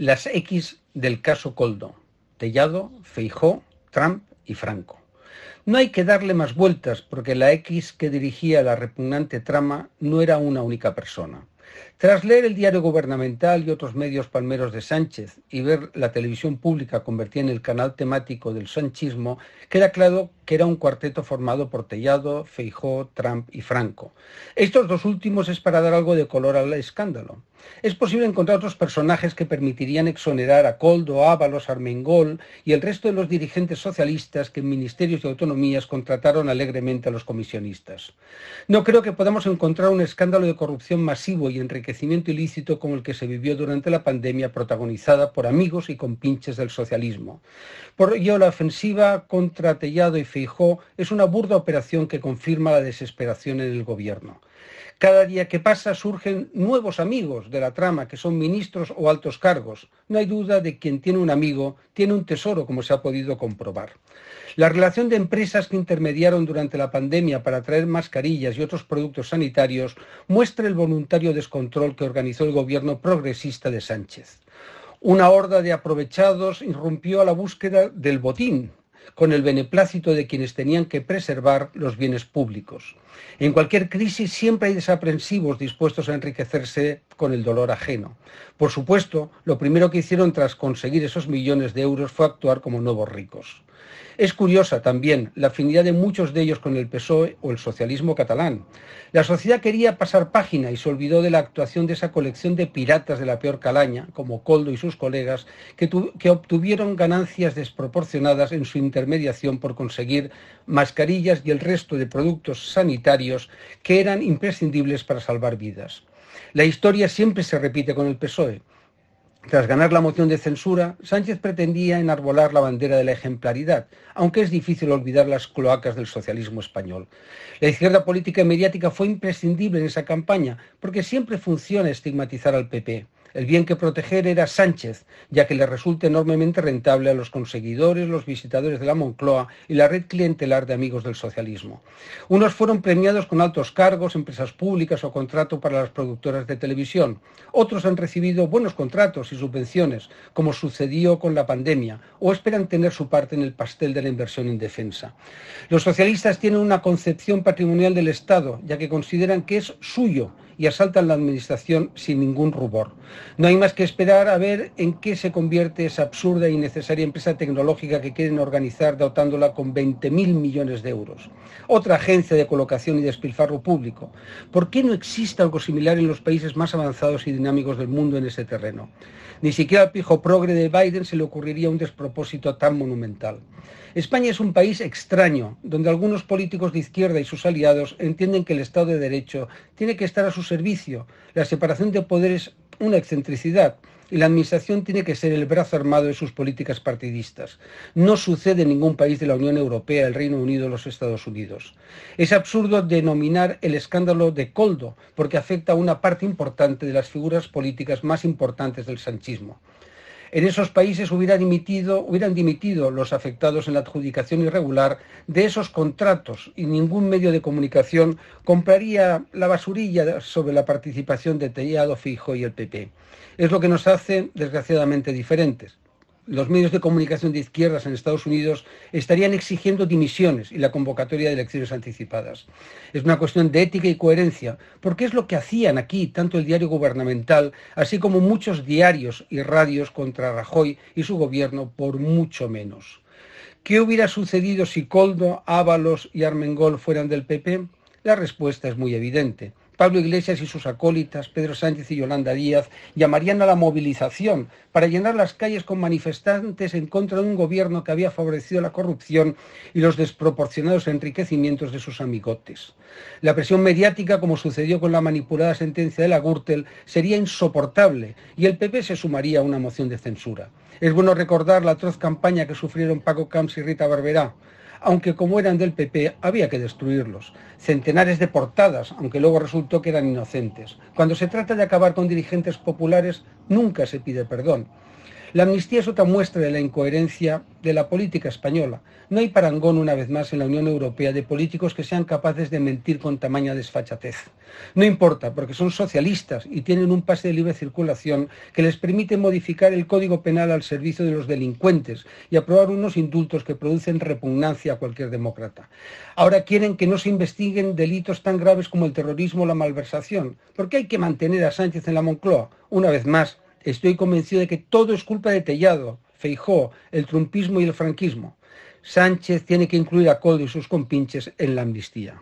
Las X del caso Coldo, Tellado, Feijó, Trump y Franco. No hay que darle más vueltas porque la X que dirigía la repugnante trama no era una única persona. Tras leer el diario gubernamental y otros medios palmeros de Sánchez y ver la televisión pública convertida en el canal temático del sanchismo, queda claro que era un cuarteto formado por Tellado, Feijó, Trump y Franco. Estos dos últimos es para dar algo de color al escándalo. Es posible encontrar otros personajes que permitirían exonerar a Coldo, Ábalos, Armengol y el resto de los dirigentes socialistas que en ministerios de autonomías contrataron alegremente a los comisionistas. No creo que podamos encontrar un escándalo de corrupción masivo y enriquecimiento ilícito como el que se vivió durante la pandemia protagonizada por amigos y compinches del socialismo. Por ello, la ofensiva contra Tellado y Feijó es una burda operación que confirma la desesperación en el gobierno. Cada día que pasa surgen nuevos amigos de la trama, que son ministros o altos cargos. No hay duda de que quien tiene un amigo tiene un tesoro, como se ha podido comprobar. La relación de empresas que intermediaron durante la pandemia para traer mascarillas y otros productos sanitarios muestra el voluntario descontrol que organizó el gobierno progresista de Sánchez. Una horda de aprovechados irrumpió a la búsqueda del botín, con el beneplácito de quienes tenían que preservar los bienes públicos. En cualquier crisis siempre hay desaprensivos dispuestos a enriquecerse con el dolor ajeno. Por supuesto, lo primero que hicieron tras conseguir esos millones de euros fue actuar como nuevos ricos. Es curiosa también la afinidad de muchos de ellos con el PSOE o el socialismo catalán. La sociedad quería pasar página y se olvidó de la actuación de esa colección de piratas de la peor calaña, como Coldo y sus colegas, que, obtuvieron ganancias desproporcionadas en su intermediación por conseguir mascarillas y el resto de productos sanitarios que eran imprescindibles para salvar vidas. La historia siempre se repite con el PSOE. Tras ganar la moción de censura, Sánchez pretendía enarbolar la bandera de la ejemplaridad, aunque es difícil olvidar las cloacas del socialismo español. La izquierda política y mediática fue imprescindible en esa campaña, porque siempre funciona estigmatizar al PP. El bien que proteger era Sánchez, ya que le resulta enormemente rentable a los conseguidores, los visitadores de la Moncloa y la red clientelar de amigos del socialismo. Unos fueron premiados con altos cargos, empresas públicas o contrato para las productoras de televisión. Otros han recibido buenos contratos y subvenciones, como sucedió con la pandemia, o esperan tener su parte en el pastel de la inversión indefensa. Los socialistas tienen una concepción patrimonial del Estado, ya que consideran que es suyo y asaltan la administración sin ningún rubor. No hay más que esperar a ver en qué se convierte esa absurda y e innecesaria empresa tecnológica que quieren organizar dotándola con 20.000 millones de euros. Otra agencia de colocación y despilfarro público. ¿Por qué no existe algo similar en los países más avanzados y dinámicos del mundo en ese terreno? Ni siquiera al pijo progre de Biden se le ocurriría un despropósito tan monumental. España es un país extraño, donde algunos políticos de izquierda y sus aliados entienden que el Estado de Derecho tiene que estar a su servicio. La separación de poderes una excentricidad y la administración tiene que ser el brazo armado de sus políticas partidistas. No sucede en ningún país de la Unión Europea, el Reino Unido, o los Estados Unidos. Es absurdo denominar el escándalo de Coldo, porque afecta a una parte importante de las figuras políticas más importantes del sanchismo. En esos países hubieran dimitido, hubieran dimitido los afectados en la adjudicación irregular de esos contratos y ningún medio de comunicación compraría la basurilla sobre la participación de Tellado Fijo y el PP. Es lo que nos hace, desgraciadamente, diferentes los medios de comunicación de izquierdas en Estados Unidos estarían exigiendo dimisiones y la convocatoria de elecciones anticipadas. Es una cuestión de ética y coherencia, porque es lo que hacían aquí tanto el diario gubernamental, así como muchos diarios y radios contra Rajoy y su gobierno por mucho menos. ¿Qué hubiera sucedido si Coldo, Ábalos y Armengol fueran del PP? La respuesta es muy evidente. Pablo Iglesias y sus acólitas, Pedro Sánchez y Yolanda Díaz, llamarían a la movilización para llenar las calles con manifestantes en contra de un gobierno que había favorecido la corrupción y los desproporcionados enriquecimientos de sus amigotes. La presión mediática, como sucedió con la manipulada sentencia de la Gürtel, sería insoportable y el PP se sumaría a una moción de censura. Es bueno recordar la atroz campaña que sufrieron Paco Camps y Rita Barberá, aunque como eran del PP había que destruirlos. Centenares de portadas, aunque luego resultó que eran inocentes. Cuando se trata de acabar con dirigentes populares, nunca se pide perdón. La amnistía es otra muestra de la incoherencia de la política española. No hay parangón una vez más en la Unión Europea de políticos que sean capaces de mentir con tamaña desfachatez. No importa, porque son socialistas y tienen un pase de libre circulación que les permite modificar el Código Penal al servicio de los delincuentes y aprobar unos indultos que producen repugnancia a cualquier demócrata. Ahora quieren que no se investiguen delitos tan graves como el terrorismo o la malversación, porque hay que mantener a Sánchez en la Moncloa. Una vez más, Estoy convencido de que todo es culpa de Tellado, Feijó, el trumpismo y el franquismo. Sánchez tiene que incluir a Coldo y sus compinches en la amnistía.